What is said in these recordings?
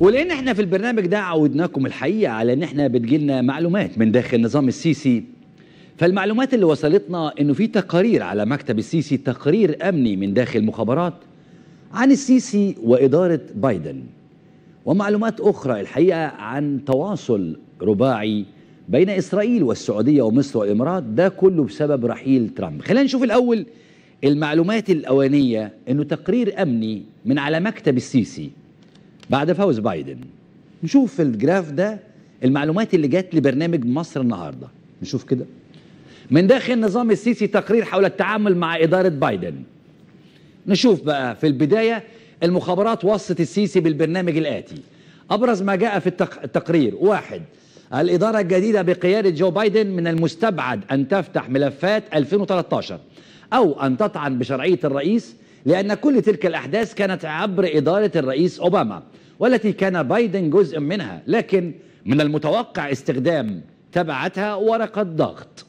ولان احنا في البرنامج ده عودناكم الحقيقه على ان احنا بتجيلنا معلومات من داخل نظام السيسي فالمعلومات اللي وصلتنا انه في تقارير على مكتب السيسي تقرير امني من داخل مخابرات عن السيسي واداره بايدن ومعلومات اخرى الحقيقه عن تواصل رباعي بين اسرائيل والسعوديه ومصر والامارات ده كله بسبب رحيل ترامب خلينا نشوف الاول المعلومات الاوانيه انه تقرير امني من على مكتب السيسي بعد فوز بايدن نشوف الجراف ده المعلومات اللي جت لبرنامج مصر النهارده نشوف كده من داخل النظام السيسي تقرير حول التعامل مع إدارة بايدن نشوف بقى في البداية المخابرات وصت السيسي بالبرنامج الآتي أبرز ما جاء في التقرير واحد الإدارة الجديدة بقيادة جو بايدن من المستبعد أن تفتح ملفات 2013 أو أن تطعن بشرعية الرئيس لأن كل تلك الأحداث كانت عبر إدارة الرئيس أوباما والتي كان بايدن جزء منها لكن من المتوقع استخدام تبعتها ورقة ضغط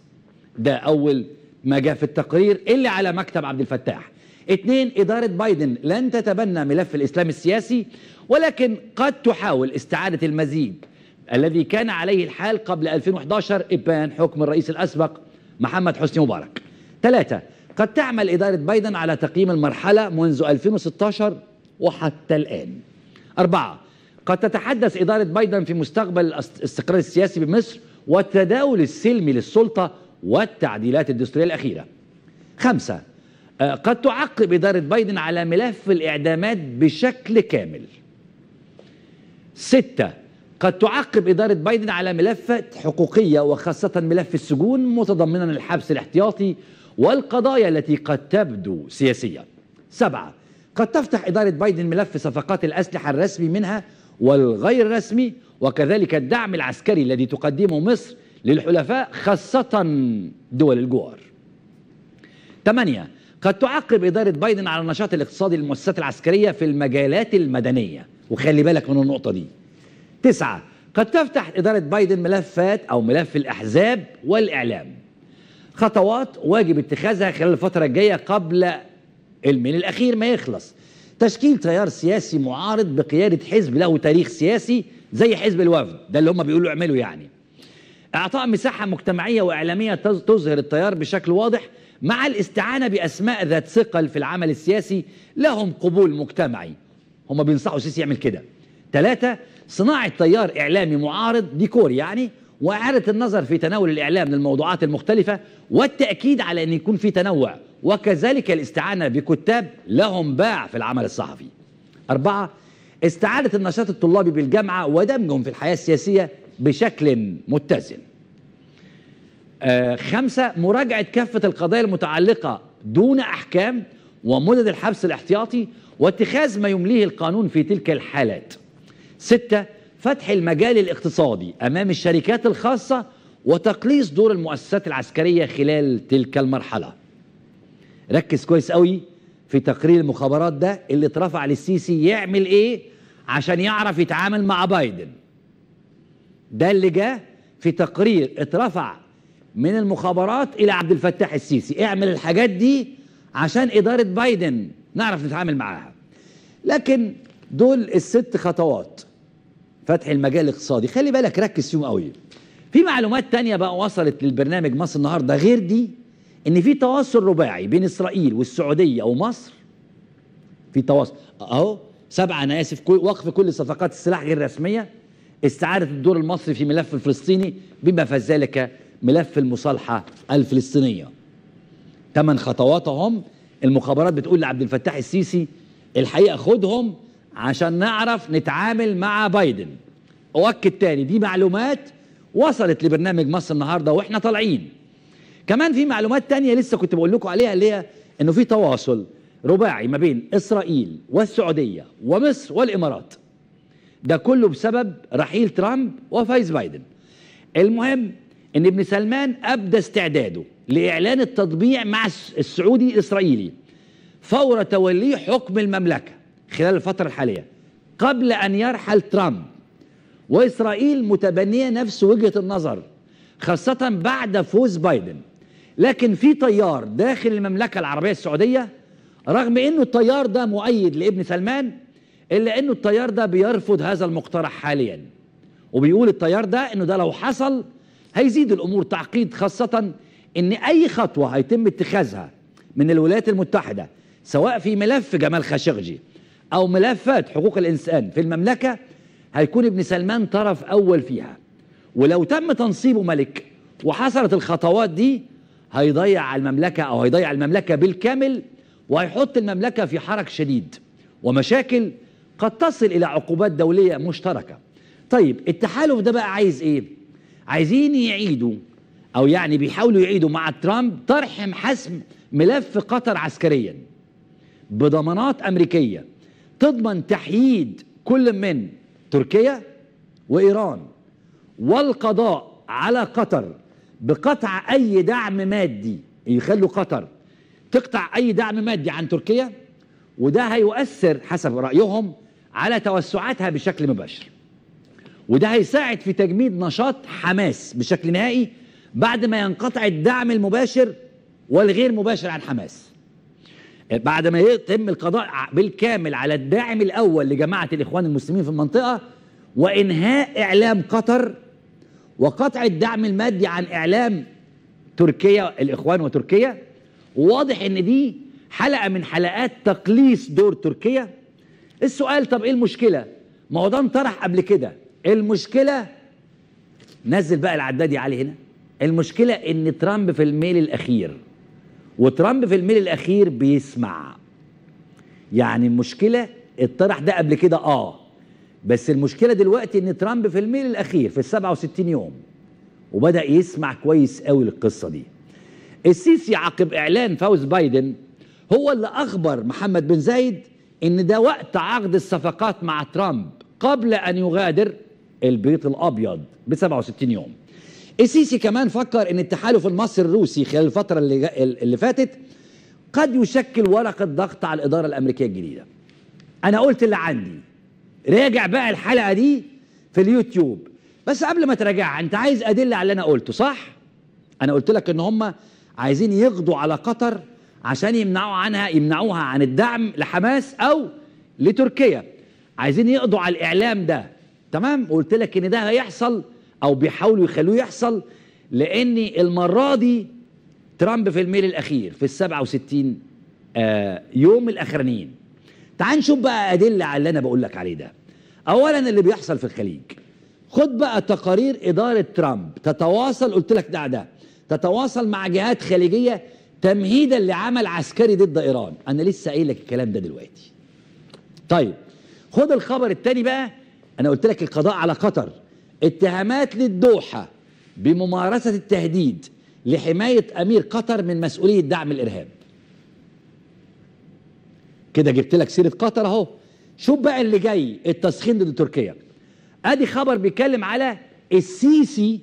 ده أول ما جاء في التقرير اللي على مكتب عبد الفتاح اتنين إدارة بايدن لن تتبنى ملف الإسلام السياسي ولكن قد تحاول استعادة المزيد الذي كان عليه الحال قبل 2011 إبان حكم الرئيس الأسبق محمد حسني مبارك ثلاثة قد تعمل إدارة بايدن على تقييم المرحلة منذ 2016 وحتى الآن أربعة قد تتحدث إدارة بايدن في مستقبل الاستقرار السياسي بمصر والتداول السلمي للسلطة والتعديلات الدستورية الأخيرة خمسة آه، قد تعقب إدارة بايدن على ملف الإعدامات بشكل كامل ستة قد تعقب إدارة بايدن على ملفات حقوقية وخاصة ملف السجون متضمنا الحبس الاحتياطي والقضايا التي قد تبدو سياسية سبعة قد تفتح إدارة بايدن ملف صفقات الأسلحة الرسمي منها والغير رسمي وكذلك الدعم العسكري الذي تقدمه مصر للحلفاء خاصة دول الجوار ثمانية قد تعقب إدارة بايدن على النشاط الاقتصادي للمؤسسات العسكرية في المجالات المدنية وخلي بالك من النقطة دي تسعة قد تفتح إدارة بايدن ملفات أو ملف الأحزاب والإعلام خطوات واجب اتخاذها خلال الفترة الجاية قبل الميل الأخير ما يخلص تشكيل تيار سياسي معارض بقيادة حزب له تاريخ سياسي زي حزب الوفد ده اللي هم بيقولوا اعملوا يعني اعطاء مساحة مجتمعية وإعلامية تظهر التيار بشكل واضح مع الاستعانة بأسماء ذات ثقل في العمل السياسي لهم قبول مجتمعي هم بينصحوا سيسي يعمل كده ثلاثة صناعة تيار إعلامي معارض ديكور يعني وإعادة النظر في تناول الإعلام للموضوعات المختلفة والتأكيد على أن يكون في تنوع وكذلك الاستعانة بكتاب لهم باع في العمل الصحفي أربعة استعادة النشاط الطلابي بالجامعة ودمجهم في الحياة السياسية بشكل متزن آه خمسة مراجعة كافة القضايا المتعلقة دون أحكام ومدد الحبس الاحتياطي واتخاذ ما يمليه القانون في تلك الحالات ستة فتح المجال الاقتصادي أمام الشركات الخاصة وتقليص دور المؤسسات العسكرية خلال تلك المرحلة ركز كويس قوي في تقرير المخابرات ده اللي اترفع للسيسي يعمل ايه عشان يعرف يتعامل مع بايدن ده اللي جه في تقرير اترفع من المخابرات الى عبد الفتاح السيسي اعمل الحاجات دي عشان اداره بايدن نعرف نتعامل معاها لكن دول الست خطوات فتح المجال الاقتصادي خلي بالك ركز فيهم قوي في معلومات تانية بقى وصلت للبرنامج مصر النهارده غير دي ان في تواصل رباعي بين اسرائيل والسعوديه ومصر في تواصل اهو سبعه انا اسف كل وقف كل صفقات السلاح غير الرسميه استعاده الدور المصري في ملف الفلسطيني بما في ذلك ملف المصالحه الفلسطينيه ثمان خطوات المخابرات بتقول لعبد الفتاح السيسي الحقيقه خدهم عشان نعرف نتعامل مع بايدن أؤكد تاني دي معلومات وصلت لبرنامج مصر النهارده واحنا طالعين كمان في معلومات تانية لسه كنت بقول لكم عليها اللي هي انه في تواصل رباعي ما بين اسرائيل والسعوديه ومصر والامارات ده كله بسبب رحيل ترامب وفايز بايدن المهم ان ابن سلمان ابدى استعداده لاعلان التطبيع مع السعودي الاسرائيلي فور توليه حكم المملكه خلال الفترة الحالية قبل أن يرحل ترامب وإسرائيل متبنية نفس وجهة النظر خاصة بعد فوز بايدن لكن في تيار داخل المملكة العربية السعودية رغم أنه التيار ده مؤيد لابن سلمان إلا أنه التيار ده بيرفض هذا المقترح حاليا وبيقول التيار ده أنه ده لو حصل هيزيد الأمور تعقيد خاصة أن أي خطوة هيتم اتخاذها من الولايات المتحدة سواء في ملف جمال خاشقجي أو ملفات حقوق الإنسان في المملكة هيكون ابن سلمان طرف أول فيها ولو تم تنصيبه ملك وحصلت الخطوات دي هيضيع المملكة أو هيضيع المملكة بالكامل وهيحط المملكة في حرك شديد ومشاكل قد تصل إلى عقوبات دولية مشتركة طيب التحالف ده بقى عايز إيه؟ عايزين يعيدوا أو يعني بيحاولوا يعيدوا مع ترامب طرح حسم ملف قطر عسكريا بضمانات أمريكية تضمن تحييد كل من تركيا وإيران والقضاء على قطر بقطع أي دعم مادي يخلوا قطر تقطع أي دعم مادي عن تركيا وده هيؤثر حسب رأيهم على توسعاتها بشكل مباشر وده هيساعد في تجميد نشاط حماس بشكل نهائي بعد ما ينقطع الدعم المباشر والغير مباشر عن حماس بعد ما يتم القضاء بالكامل على الداعم الأول لجماعة الإخوان المسلمين في المنطقة وإنهاء إعلام قطر وقطع الدعم المادي عن إعلام تركيا الإخوان وتركيا وواضح إن دي حلقة من حلقات تقليص دور تركيا السؤال طب إيه المشكلة؟ ما هو ده انطرح قبل كده المشكلة نزل بقى العدادي علي هنا المشكلة إن ترامب في الميل الأخير وترامب في الميل الاخير بيسمع يعني المشكله الطرح ده قبل كده اه بس المشكله دلوقتي ان ترامب في الميل الاخير في ال 67 يوم وبدا يسمع كويس قوي للقصه دي السيسي عقب اعلان فوز بايدن هو اللي اخبر محمد بن زايد ان ده وقت عقد الصفقات مع ترامب قبل ان يغادر البيت الابيض ب 67 يوم السيسي كمان فكر ان التحالف المصري الروسي خلال الفتره اللي, اللي فاتت قد يشكل ورقه ضغط على الاداره الامريكيه الجديده انا قلت اللي عندي راجع بقى الحلقه دي في اليوتيوب بس قبل ما تراجعها انت عايز ادله على اللي انا قلته صح انا قلت لك ان هم عايزين يقضوا على قطر عشان يمنعوا عنها يمنعوها عن الدعم لحماس او لتركيا عايزين يقضوا على الاعلام ده تمام قلت لك ان ده هيحصل او بيحاولوا يخلوه يحصل لان المره دي ترامب في الميل الاخير في ال 67 آه يوم الاخرانيين تعال نشوف بقى ادله على اللي انا بقول لك عليه ده اولا اللي بيحصل في الخليج خد بقى تقارير اداره ترامب تتواصل قلت لك ده ده تتواصل مع جهات خليجيه تمهيدا لعمل عسكري ضد ايران انا لسه قايل لك الكلام ده دلوقتي طيب خد الخبر التاني بقى انا قلت لك القضاء على قطر اتهامات للدوحة بممارسة التهديد لحماية أمير قطر من مسؤولية دعم الإرهاب كده جبت لك سيرة قطر أهو شوف بقى اللي جاي التسخين ضد تركيا ادي خبر بيتكلم على السيسي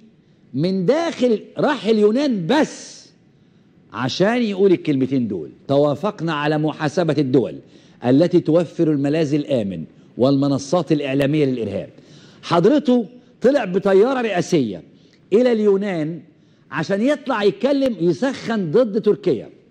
من داخل راح اليونان بس عشان يقول الكلمتين دول توافقنا على محاسبة الدول التي توفر الملاذ الآمن والمنصات الإعلامية للإرهاب حضرته طلع بطياره رئاسيه الى اليونان عشان يطلع يتكلم يسخن ضد تركيا